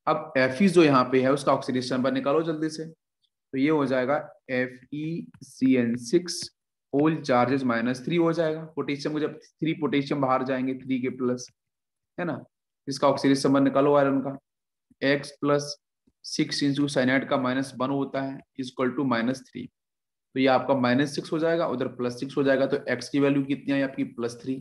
S1: अब एफ जो यहाँ पे है उसका ऑक्सीडेशन नंबर निकालो जल्दी से तो ये हो जाएगा F E C N six whole charges minus three हो जाएगा पोटेशियम को जब थ्री पोटेशियम बाहर जाएंगे थ्री के प्लस है ना इसका ऑक्सीजन संबंध निकालो आयरन का एक्स प्लस सिक्स इंचू साइनाइड का माइनस वन होता है इजक्वल टू माइनस थ्री तो ये आपका माइनस सिक्स हो जाएगा उधर प्लस सिक्स हो जाएगा तो एक्स की वैल्यू कितनी आई आपकी प्लस थ्री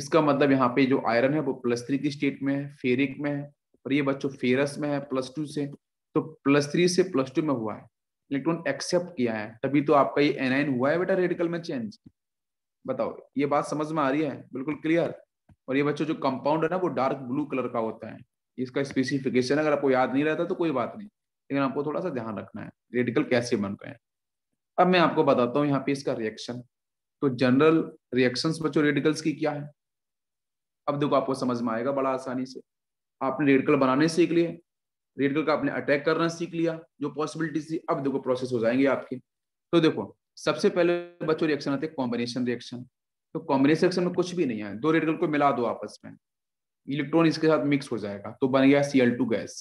S1: इसका मतलब यहाँ पे जो आयरन है वो प्लस थ्री की स्टेट में है फेरिक में है और ये बच्चों फेरस में है प्लस टू से तो प्लस थ्री से प्लस टू में हुआ है इलेक्ट्रॉन एक्सेप्ट किया है तभी तो आपका ये एनाइन हुआ है बेटा रेडिकल में चेंज बताओ ये बात समझ में आ रही है बिल्कुल क्लियर और ये बच्चों जो कंपाउंड है ना वो डार्क ब्लू कलर का होता है इसका स्पेसिफिकेशन अगर आपको याद नहीं रहता तो कोई बात नहीं लेकिन आपको थोड़ा सा ध्यान रखना है रेडिकल कैसे बन रहे हैं अब मैं आपको बताता हूँ यहाँ पे इसका रिएक्शन तो जनरल रिएक्शंस बच्चों रेडिकल्स की क्या है अब देखो आपको समझ में आएगा बड़ा आसानी से आपने रेडिकल बनाने सीख लिए रेडिकल का आपने अटैक करना सीख लिया जो पॉसिबिलिटीज थी अब देखो प्रोसेस हो जाएंगे आपके तो देखो सबसे पहले बच्चों रिएक्शन आते हैं कॉम्बिनेशन रिएक्शन तो कॉम्बिनेशन सेक्शन में कुछ भी नहीं है दो रेडिकल को मिला दो आपस में इलेक्ट्रॉन इसके साथ मिक्स हो जाएगा तो बन गया C gas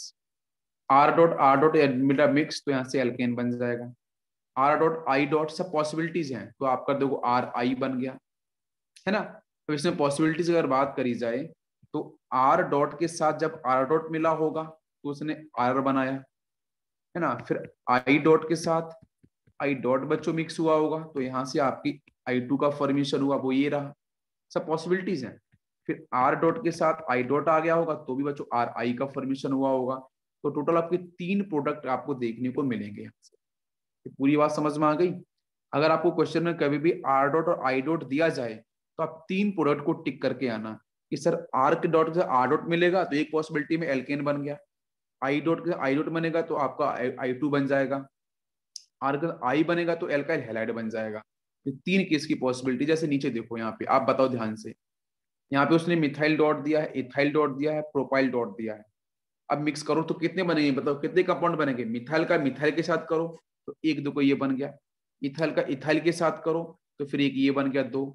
S1: R dot R dot मिला मिक्स तो यहाँ से एल्केन बन जाएगा आर डॉट आई डॉट सब पॉसिबिलिटीज हैं तो आप कर दोगे आर आई बन गया है ना तो इसमें पॉसिबिलिटीज अगर बात करी जाए तो आर डॉट के साथ जब आर डॉट मिला होगा तो उसने आर बनाया है ना फिर आई डॉट के साथ आई डॉट बच्चों मिक्स हुआ होगा तो यहाँ से आपकी आई टू का फॉर्मेशन हुआ वो ये रहा सब पॉसिबिलिटीज हैं फिर आर डॉट के साथ आई डॉट आ गया होगा तो भी बच्चों आर आई का फॉर्मेशन हुआ होगा तो टोटल आपके तीन प्रोडक्ट आपको देखने को मिलेंगे तो पूरी बात समझ में आ गई अगर आपको क्वेश्चन में कभी भी आर डॉट और आई डॉट दिया जाए तो आप तीन प्रोडक्ट को टिक करके आना कि सर आर के डॉट से आर डॉट मिलेगा तो एक पॉसिबिलिटी में एलकेन बन गया आई डॉट के आई डॉट बनेगा तो आपका आई टू बन जाएगा आर के आई बनेगा तो एल हेलाइड बन जाएगा तीन केस की पॉसिबिलिटी जैसे नीचे देखो यहाँ पे आप बताओ ध्यान से यहाँ पे उसने मिथाइल डॉट दिया है इथाइल डॉट दिया है प्रोपाइल डॉट दिया है अब मिक्स करो तो कितने बनेंगे बताओ कितने कंपाउंड बनेंगे मिथाइल का मिथाइल के साथ करो तो एक दो को ये बन गया इथाइल का इथाइल के साथ करो तो फिर एक ये बन गया दो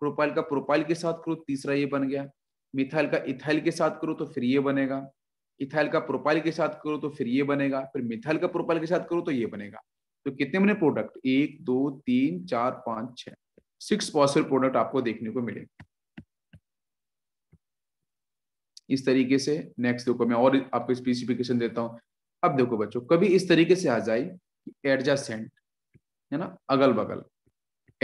S1: प्रोपाइल का प्रोपाइल के साथ करो तीसरा ये बन गया मिथाइल का इथाइल के साथ करो तो फिर ये बनेगा इथाइल का प्रोपाइल के साथ करो तो फिर ये बनेगा फिर मिथाइल का प्रोपाइल के साथ करो तो ये बनेगा तो कितने बने प्रोडक्ट एक दो तीन चार पांच छ सिक्स पॉसिबल प्रोडक्ट आपको देखने को मिले इस तरीके से नेक्स्ट देखो मैं और आपको स्पेसिफिकेशन देता हूं अब देखो बच्चों कभी इस तरीके से आ जाए एडजस्टेंट है ना अगल बगल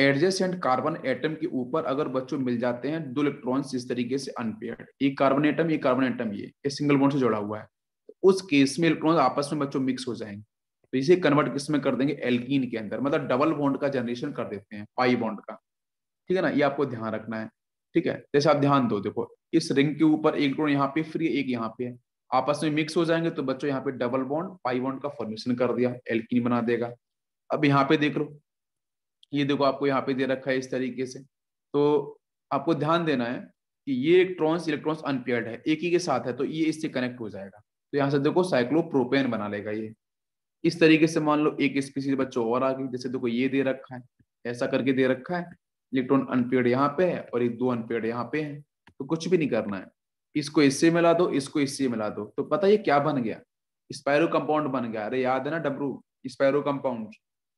S1: एडजस्टेंट कार्बन एटम के ऊपर अगर बच्चों मिल जाते हैं दो इलेक्ट्रॉन इस तरीके से अनपेयर्ड एक कार्बन एटम एक कार्बन एटम ये सिंगल बॉन्ड से जुड़ा हुआ है उस केस में इलेक्ट्रॉन आपस में बच्चों मिक्स हो जाएंगे तो इसे कन्वर्ट किस में कर देंगे एल्किन के अंदर मतलब डबल बॉन्ड का जनरेशन कर देते हैं पाई बॉन्ड का ठीक है ना ये आपको ध्यान रखना है ठीक है जैसे आप ध्यान दो देखो इस रिंग के ऊपर एक इलेक्ट्रॉन यहाँ पे फ्री एक यहाँ पे है आपस में मिक्स हो जाएंगे तो बच्चों यहाँ पे डबल बॉन्ड पाई बॉन्ड का फॉर्मेशन कर दिया एल्किन बना देगा अब यहाँ पे देख लो ये देखो आपको यहाँ पे दे रखा है इस तरीके से तो आपको ध्यान देना है कि ये इलेक्ट्रॉन्स इलेक्ट्रॉन्स अनपेयर्ड है एक ही के साथ है तो ये इससे कनेक्ट हो जाएगा तो यहाँ से देखो साइक्लोप्रोपेन बना लेगा ये इस तरीके से मान लो एक स्पीसी बच्चों और आ गई जैसे देखो ये दे रखा है ऐसा करके दे रखा है इलेक्ट्रॉन अनपेड यहाँ पे है और एक दो अनपेड यहाँ पे है तो कुछ भी नहीं करना है इसको इससे मिला दो इसको इससे मिला दो तो पता ये क्या बन गया स्पायरो कंपाउंड बन गया अरे याद है ना डब्रू स्पायरो कंपाउंड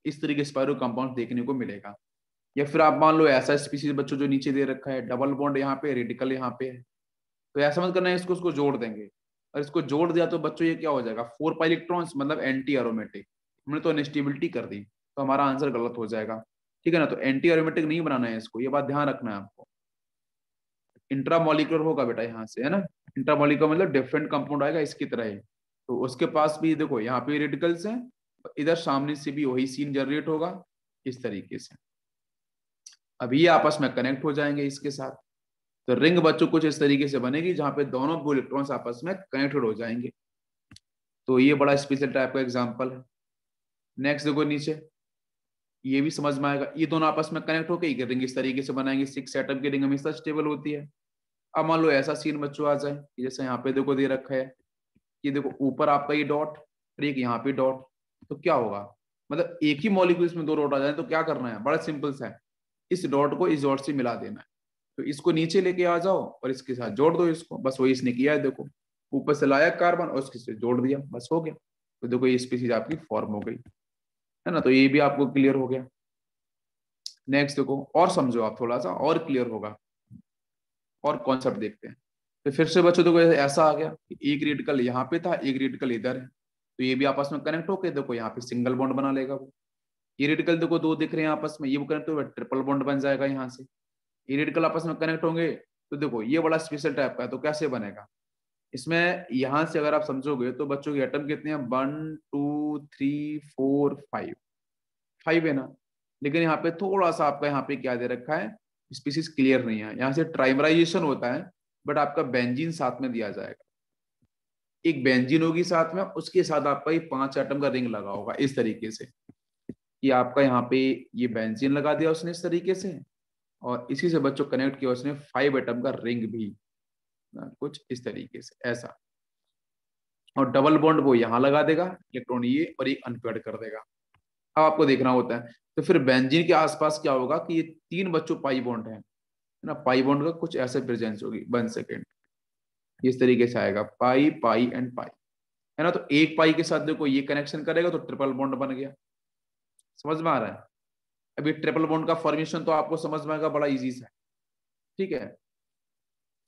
S1: इस तरीके स्पायरो कंपाउंड देखने को मिलेगा या फिर आप मान लो ऐसा स्पीसीज बच्चों जो नीचे दे रखा है डबल बॉन्ड यहाँ पे रेडिकल यहाँ पे है तो ऐसा मत करना है इसको उसको जोड़ देंगे और इसको जोड़ दिया तो बच्चों ये क्या हो जाएगा फोर पाई इलेक्ट्रॉन मतलब एंटी एरोमेटिक हमने तो अनस्टेबिलिटी कर दी तो हमारा आंसर गलत हो जाएगा ठीक है ना तो एंटी एरोमेटिक नहीं बनाना है इसको ये बात ध्यान रखना है आपको इंट्रामोलिकुलर होगा बेटा यहाँ से है ना इंट्रामोलिकुलर मतलब डिफरेंट कंपाउंड आएगा इसकी तरह ही तो उसके पास भी देखो यहाँ पे रेडिकल्स है इधर सामने से भी वही सीन जनरेट होगा इस तरीके से अभी ये आपस में कनेक्ट हो जाएंगे इसके साथ तो रिंग बच्चों कुछ इस तरीके से बनेगी जहां पे दोनों इलेक्ट्रॉन्स आपस में कनेक्टेड हो जाएंगे तो ये बड़ा स्पेशल टाइप का एग्जाम्पल है नेक्स्ट देखो नीचे ये भी समझ में आएगा ये दोनों आपस में कनेक्ट हो गई रिंग इस तरीके से बनाएंगे सिक्स सेटअप की रिंग हमेशा स्टेबल होती है अब मान लो ऐसा सीन बच्चों आ जाए कि जैसे यहाँ पे देखो दे रखा है ये देखो ऊपर आपका ये डॉट और एक यहाँ पे डॉट तो क्या होगा मतलब एक ही मॉलिक्यूल में दो डॉट आ जाए तो क्या करना है बड़ा सिंपल सा है इस डॉट को इस डॉट से मिला देना है तो इसको नीचे लेके आ जाओ और इसके साथ जोड़ दो इसको बस वही इसने किया है देखो ऊपर से लाया कार्बन और उसके से जोड़ दिया बस हो गया तो देखो ये स्पीसीज आपकी फॉर्म हो गई है ना तो ये भी आपको क्लियर हो गया नेक्स्ट देखो और समझो आप थोड़ा सा और क्लियर होगा और कॉन्सेप्ट देखते हैं तो फिर से बच्चों देखो ऐसा आ गया एक रेडिकल यहाँ पे था एक रेडिकल इधर है तो ये भी आपस में कनेक्ट होके देखो यहाँ पे सिंगल बॉन्ड बना लेगा वो ये रेडिकल देखो दो दिख रहे हैं आपस में ये वो कनेक्ट हो ट्रिपल बॉन्ड बन जाएगा यहाँ से ये रेडिकल आपस में कनेक्ट होंगे तो देखो ये बड़ा स्पेशल टाइप का है तो कैसे बनेगा इसमें यहां से अगर आप समझोगे तो बच्चों के एटम कितने हैं one two three four five five है ना लेकिन यहाँ पे थोड़ा सा आपका यहाँ पे क्या दे रखा है स्पीसीज क्लियर नहीं है यहाँ से ट्राइमराइजेशन होता है बट आपका बेंजीन साथ में दिया जाएगा एक बेंजीन होगी साथ में उसके साथ आपका ये पांच एटम का रिंग लगा होगा इस तरीके से कि आपका यहाँ पे ये बेंजीन लगा दिया उसने इस तरीके से और इसी से बच्चों कनेक्ट किया उसने फाइव एटम का रिंग भी कुछ इस तरीके से ऐसा और डबल बॉन्ड वो यहाँ लगा देगा इलेक्ट्रॉन ये और ये अनपेड कर देगा अब आपको देखना होता है तो फिर बेंजीन के आसपास क्या होगा कि ये तीन बच्चों पाई बॉन्ड है ना पाई बॉन्ड का कुछ ऐसे प्रेजेंस होगी वन सेकेंड इस तरीके से आएगा पाई पाई एंड पाई है ना तो एक पाई के साथ देखो ये कनेक्शन करेगा तो ट्रिपल बॉन्ड बन गया समझ में आ रहा है अभी ट्रिपल बॉन्ड का फॉर्मेशन तो आपको समझ में आएगा बड़ा इजी सा ठीक है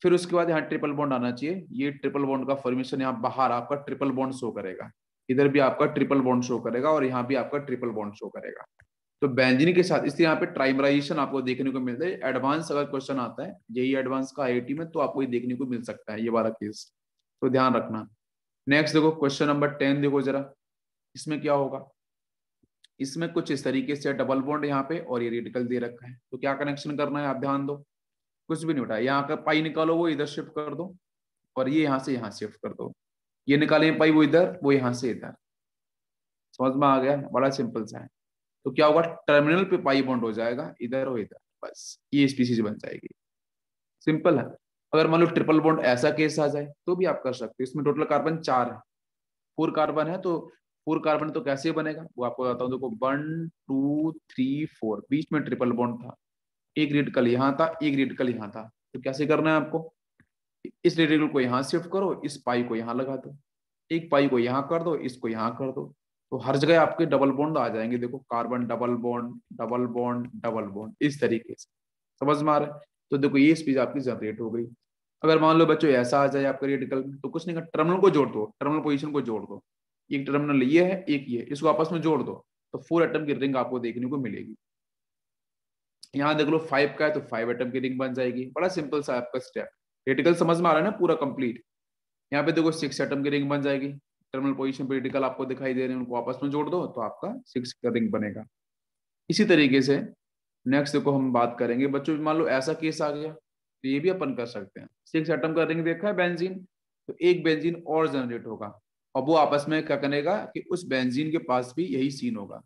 S1: फिर उसके बाद यहाँ ट्रिपल बॉन्ड आना चाहिए ये ट्रिपल बॉन्ड का फॉर्मेशन यहाँ बाहर आपका ट्रिपल बॉन्ड शो करेगा इधर भी आपका ट्रिपल बॉन्ड शो करेगा और यहाँ भी आपका ट्रिपल बॉन्ड शो करेगा तो बैंजनी के साथ इसलिए यहाँ पे ट्राइमराइजेशन आपको देखने को मिलता है एडवांस अगर क्वेश्चन आता है यही एडवांस का आई में तो आपको ये देखने को मिल सकता है ये वाला केस तो ध्यान रखना नेक्स्ट देखो क्वेश्चन नंबर टेन देखो जरा इसमें क्या होगा इसमें कुछ इस तरीके से डबल बॉन्ड यहाँ पे और ये रेडिकल दे रखा है तो क्या कनेक्शन करना है आप ध्यान दो कुछ भी नहीं उठा यहाँ का पाई निकालो वो इधर शिफ्ट कर दो और ये यहाँ से यहाँ शिफ्ट कर दो ये निकाले पाई वो इधर वो यहाँ से इधर समझ में आ गया बड़ा सिंपल सा है तो क्या होगा टर्मिनल पे पाई बॉन्ड हो जाएगा इधर और इधर बस ये स्पीसीज बन जाएगी सिंपल है अगर मान लो ट्रिपल बॉन्ड ऐसा केस आ जाए तो भी आप कर सकते हो इसमें टोटल कार्बन चार है फोर कार्बन है तो फोर कार्बन तो कैसे बनेगा वो आपको बताता हूँ देखो वन टू थ्री फोर बीच में ट्रिपल बॉन्ड था एक रेड कल यहाँ था एक कल यहाँ था तो कैसे करना है आपको इस रेडिकल को यहाँ शिफ्ट करो इस पाई को यहाँ लगा दो एक पाई को यहाँ कर दो इसको यहाँ कर दो तो हर जगह आपके डबल बॉन्ड आ जाएंगे देखो carbon double bond double bond double bond इस तरीके से समझ में आ रहा है तो देखो ये स्पीज आपकी जनरेट हो गई अगर मान लो बच्चों ऐसा आ जाए आपके रेडिकल में तो कुछ नहीं कर टर्मिनल को जोड़ दो टर्मिनल पोजिशन को जोड़ दो एक टर्मिनल ये है एक ये इसको आपस में जोड़ दो तो फोर एटम की रिंग आपको देखने को मिलेगी यहाँ देख लो फाइव का है तो फाइव एटम की रिंग बन जाएगी बड़ा सिंपल सा आपका स्टेप रेटिकल समझ में आ रहा है ना पूरा कंप्लीट यहाँ पे देखो सिक्स एटम की रिंग बन जाएगी टर्मिनल पोजिशन पे रेटिकल आपको दिखाई दे रहे हैं उनको आपस में जोड़ दो तो आपका सिक्स का रिंग बनेगा इसी तरीके से नेक्स्ट देखो हम बात करेंगे बच्चों मान लो ऐसा केस आ गया तो ये भी अपन कर सकते हैं सिक्स एटम का रिंग देखा है बेंजीन तो एक बेंजीन और जनरेट होगा और वो आपस में क्या करेगा कि उस बेंजीन के पास भी यही सीन होगा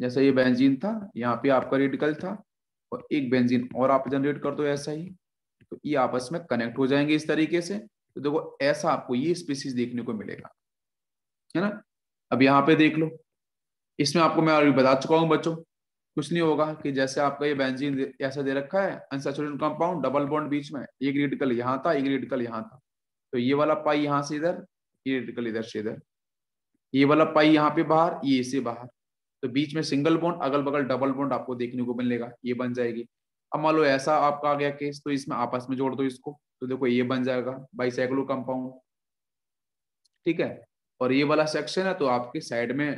S1: जैसा ये बेंजीन था यहाँ पे आपका रेडिकल था और एक बेंजीन और आप जनरेट कर दो ऐसा ही तो ये आपस में कनेक्ट हो जाएंगे इस तरीके से तो देखो ऐसा आपको ये स्पीसीज देखने को मिलेगा है ना अब यहाँ पे देख लो इसमें आपको मैं अभी बता चुका हूँ बच्चों कुछ नहीं होगा कि जैसे आपका ये बेंजीन ऐसा दे रखा है अनसेचुरेटेड कंपाउंड डबल बॉन्ड बीच में एक रेडिकल यहाँ था एक रेडिकल यहाँ था तो ये वाला पाई यहाँ से इधर ये इधर से इधर ये वाला पाई यहाँ पे बाहर ये इसे बाहर तो बीच में सिंगल बॉन्ड अगल बगल डबल बॉन्ड आपको देखने को मिलेगा ये बन जाएगी अब मान लो ऐसा आपका आ गया केस तो इसमें आपस में जोड़ दो इसको तो देखो ये बन जाएगा बाइसाइक्लो कंपाउंड ठीक है और ये वाला सेक्शन है तो आपके साइड में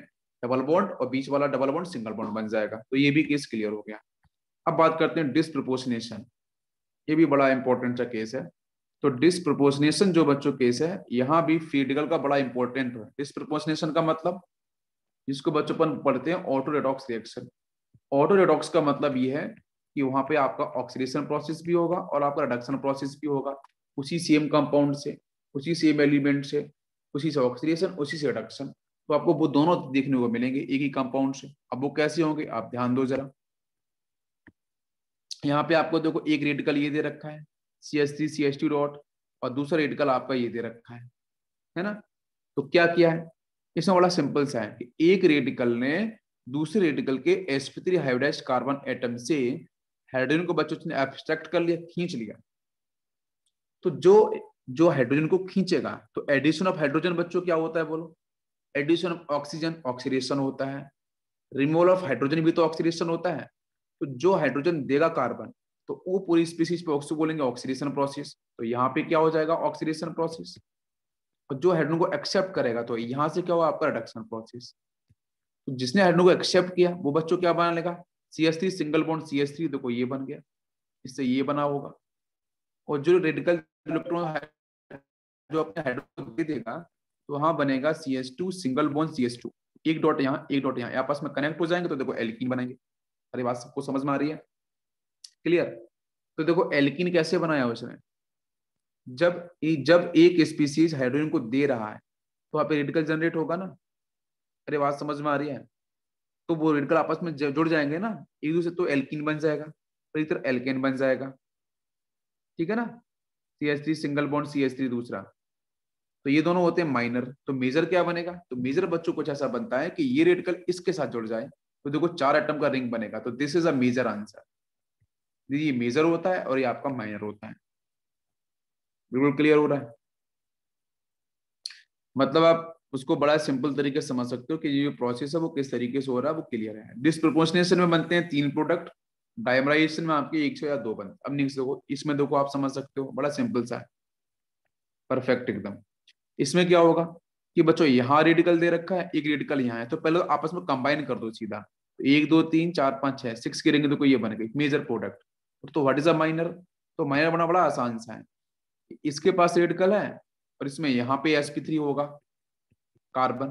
S1: डबल बॉन्ड और बीच वाला डबल बॉन्ड सिंगल बॉन्ड बन जाएगा तो ये भी केस क्लियर हो गया अब बात करते हैं डिस्प्रोपोर्शनेशन ये भी बड़ा इंपॉर्टेंट सा केस है तो डिस्प्रोपोर्शनेशन जो बच्चों केस है यहाँ भी फीडिकल का बड़ा इंपॉर्टेंट है डिस्प्रोपोर्शनेशन का मतलब जिसको बच्चों पर पढ़ते हैं auto redox reaction auto redox का मतलब ये है कि वहां पे आपका ऑक्सीडेशन प्रोसेस भी होगा और आपका रिडक्शन प्रोसेस भी होगा उसी सेम कंपाउंड से उसी सेम एलिमेंट से उसी से ऑक्सीडेशन उसी से रिडक्शन तो आपको वो दोनों देखने को मिलेंगे एक ही कंपाउंड से अब वो कैसे होंगे आप ध्यान दो जरा यहाँ पे आपको देखो एक रेडिकल ये दे रखा है C S three C S two dot और दूसरा रेडिकल आपका ये दे रखा है है ना तो क्या किया है इसमें बड़ा सिंपल सा है कि एक रेडिकल ने दूसरे रेडिकल के S P three hybridise carbon atom से हाइड्रोजन को बच्चों ने एब्स्ट्रैक्ट कर लिया खींच लिया तो जो जो हाइड्रोजन को खींचेगा तो एडिशन ऑफ हाइड्रोजन बच्चों क्या होता है बोलो एडिशन ऑफ ऑक्सीजन ऑक्सीडेशन होता है रिमूवल ऑफ हाइड्रोजन भी तो ऑक्सीडेशन होता है तो जो हाइड्रोजन देगा कार्बन तो वो पूरी स्पीसीज पे ऑक्सी बोलेंगे ऑक्सीडेशन प्रोसेस तो यहाँ पे क्या हो जाएगा ऑक्सीडेशन प्रोसेस और जो हेड्रोन को एक्सेप्ट करेगा तो यहाँ से क्या हुआ आपका रिडक्शन प्रोसेस तो जिसने हेड्रोन को एक्सेप्ट किया वो बच्चों क्या बना लेगा C S three single bond C S three देखो ये बन गया इससे ये बना होगा और जो रेडिकल इलेक्ट्रॉन जो अपने हाइड्रोजन दे देगा तो वहां बनेगा C S two single bond C S two एक डॉट यहाँ एक डॉट यहाँ आपस में कनेक्ट हो जाएंगे तो देखो एल्किन बनेंगे अरे बात सबको समझ में आ रही है क्लियर तो देखो एल्किन कैसे बनाया उसने जब जब एक स्पीसीज हाइड्रोजन को दे रहा है तो वहां पे रेडिकल जनरेट होगा ना अरे बात समझ में आ रही है तो वो रेडिकल आपस में जुड़ जाएंगे ना एक दूसरे तो एल्किन बन जाएगा और इधर एल्केन बन जाएगा ठीक है ना C S three single bond C S three दूसरा तो ये दोनों होते हैं माइनर तो मेजर क्या बनेगा तो मेजर बच्चों कुछ ऐसा बनता है कि ये रेडिकल इसके साथ जुड़ जाए तो देखो चार एटम का रिंग बनेगा तो this is a major answer ये मेजर होता है और ये आपका माइनर होता है बिल्कुल क्लियर हो रहा है मतलब आप उसको बड़ा सिंपल तरीके से समझ सकते हो कि ये जो प्रोसेस है वो किस तरीके से हो रहा है वो क्लियर है डिस्प्रोपोर्शनेशन में बनते हैं तीन प्रोडक्ट डायमराइजेशन में आपके एक सौ या दो बनते अब देखो इसमें देखो आप समझ सकते हो बड़ा सिंपल सा है परफेक्ट एकदम इसमें क्या होगा कि बच्चों यहाँ रेडिकल दे रखा है एक रेडिकल यहाँ है तो पहले आपस में कंबाइन कर दो सीधा तो एक दो तीन चार पाँच छह सिक्स की रेंगे देखो तो ये बन गई मेजर प्रोडक्ट तो व्हाट इज अ माइनर तो माइनर बना बड़ा आसान सा है इसके पास रेडिकल है और इसमें यहाँ पे एस थ्री होगा कार्बन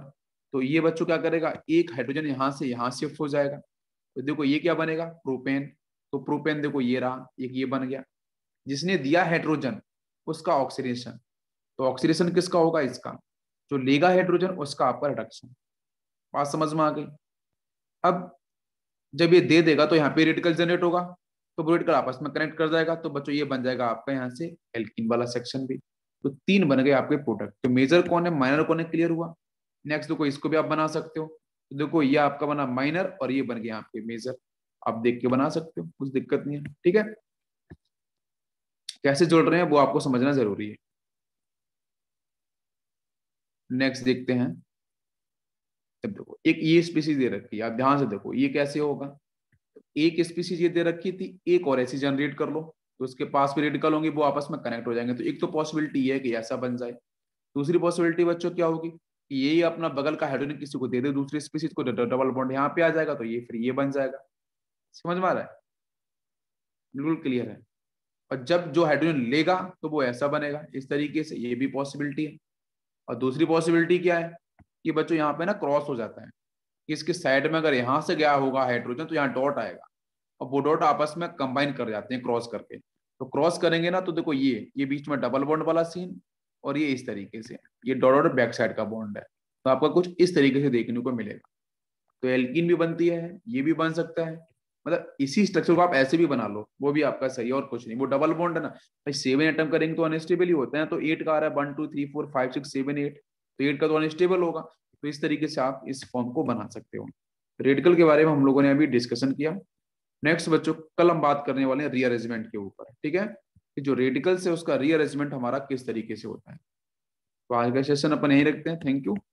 S1: तो ये बच्चों क्या करेगा एक हाइड्रोजन यहाँ से यहाँ शिफ्ट हो जाएगा तो देखो ये क्या बनेगा प्रोपेन तो प्रोपेन देखो ये रहा एक ये बन गया जिसने दिया हाइड्रोजन उसका ऑक्सीडेशन तो ऑक्सीडेशन किसका होगा इसका जो लेगा हाइड्रोजन उसका आपका रिडक्शन बात समझ में आ गई अब जब ये दे देगा तो यहाँ पे रेडिकल जनरेट होगा तो ब्रोड आपस में कनेक्ट कर जाएगा तो बच्चों ये बन जाएगा आपका यहाँ से एल्किन वाला सेक्शन भी तो तीन बन गए आपके प्रोडक्ट तो मेजर कौन है माइनर कौन है क्लियर हुआ नेक्स्ट देखो इसको भी आप बना सकते हो तो देखो ये आपका बना माइनर और ये बन गया आपके मेजर आप देख के बना सकते हो कुछ दिक्कत नहीं है ठीक है कैसे जोड़ रहे हैं वो आपको समझना जरूरी है नेक्स्ट देखते हैं देखो एक ये स्पीसीज दे रखी है आप ध्यान से देखो ये कैसे होगा एक स्पीसीज ये दे रखी थी एक और ऐसी जनरेट कर लो तो उसके पास भी रेडिकल होंगे वो आपस में कनेक्ट हो जाएंगे तो एक तो पॉसिबिलिटी है कि ऐसा बन जाए दूसरी पॉसिबिलिटी बच्चों क्या होगी कि यही अपना बगल का हाइड्रोजन किसी को दे दे दूसरी स्पीसीज को डबल बॉन्ड यहाँ पे आ जाएगा तो ये फिर ये बन जाएगा समझ में आ रहा है बिल्कुल क्लियर है और जब जो हाइड्रोजन लेगा तो वो ऐसा बनेगा इस तरीके से ये भी पॉसिबिलिटी है और दूसरी पॉसिबिलिटी क्या है कि बच्चों यहाँ पे ना क्रॉस हो जाता है इसके साइड में अगर यहाँ से गया होगा हाइड्रोजन तो यहाँ डॉट आएगा और वो डॉट आपस में कंबाइन कर जाते हैं क्रॉस करके तो क्रॉस करेंगे ना तो देखो ये ये बीच में डबल बॉन्ड वाला सीन और ये इस तरीके से ये डॉट डॉट बैक साइड का बॉन्ड है तो आपका कुछ इस तरीके से देखने को मिलेगा तो एल्किन भी बनती है ये भी बन सकता है मतलब इसी स्ट्रक्चर को आप ऐसे भी बना लो वो भी आपका सही है और कुछ नहीं वो डबल बॉन्ड है ना भाई सेवन एटम करेंगे तो अनस्टेबल ही होता है तो एट का आ रहा है one two three four five six seven eight तो एट का तो अनस्टेबल होगा तो इस तरीके से आप इस फॉर्म को बना सकते हो रेडिकल के बारे में हम लोगों ने अभी डिस्कशन किया नेक्स्ट बच्चों कल हम बात करने वाले हैं रीअरेंजमेंट के ऊपर ठीक है कि जो रेडिकल से उसका रीअरेंजमेंट हमारा किस तरीके से होता है तो आज का सेशन अपन यही रखते हैं थैंक यू